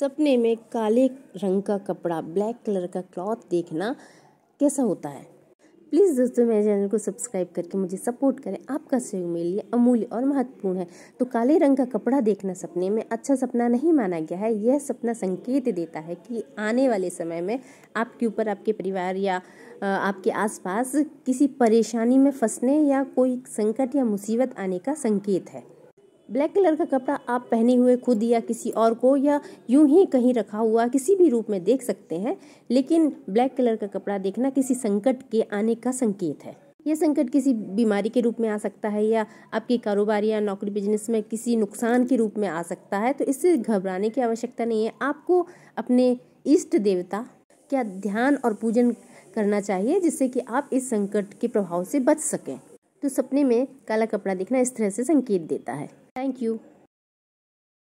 सपने में काले रंग का कपड़ा ब्लैक कलर का क्लॉथ देखना कैसा होता है प्लीज़ दोस्तों मेरे चैनल को सब्सक्राइब करके मुझे सपोर्ट करें आपका सहयोग मेरे लिए अमूल्य और महत्वपूर्ण है तो काले रंग का कपड़ा देखना सपने में अच्छा सपना नहीं माना गया है यह सपना संकेत देता है कि आने वाले समय में आपके ऊपर आपके परिवार या आपके आसपास किसी परेशानी में फंसने या कोई संकट या मुसीबत आने का संकेत है ब्लैक कलर का कपड़ा आप पहने हुए खुद या किसी और को या यूं ही कहीं रखा हुआ किसी भी रूप में देख सकते हैं लेकिन ब्लैक कलर का कपड़ा देखना किसी संकट के आने का संकेत है यह संकट किसी बीमारी के रूप में आ सकता है या आपके कारोबार या नौकरी बिजनेस में किसी नुकसान के रूप में आ सकता है तो इससे घबराने की आवश्यकता नहीं है आपको अपने इष्ट देवता का ध्यान और पूजन करना चाहिए जिससे कि आप इस संकट के प्रभाव से बच सकें तो सपने में काला कपड़ा दिखना इस तरह से संकेत देता है थैंक यू